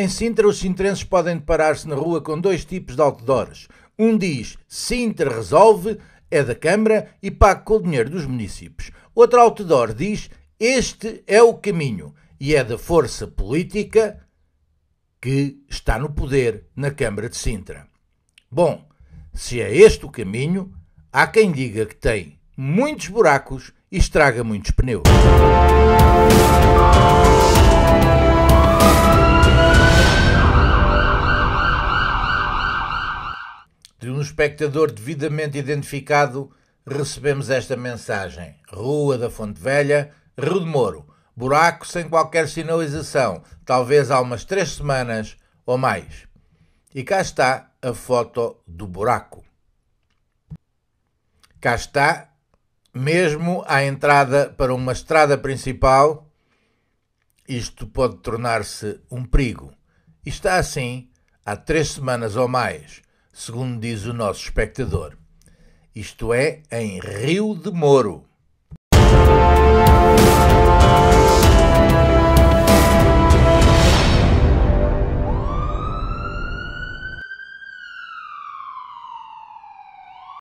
Em Sintra, os sintrenses podem deparar-se na rua com dois tipos de outdoors. Um diz Sintra resolve, é da Câmara e paga com o dinheiro dos municípios. Outro outdoor diz este é o caminho e é da força política que está no poder na Câmara de Sintra. Bom, se é este o caminho, há quem diga que tem muitos buracos e estraga muitos pneus. de um espectador devidamente identificado, recebemos esta mensagem: Rua da Fonte Velha, Rio de Moro, buraco sem qualquer sinalização, talvez há umas três semanas ou mais. E cá está a foto do buraco. Cá está, mesmo à entrada para uma estrada principal, isto pode tornar-se um perigo. E está assim há três semanas ou mais segundo diz o nosso espectador. Isto é, em Rio de Moro.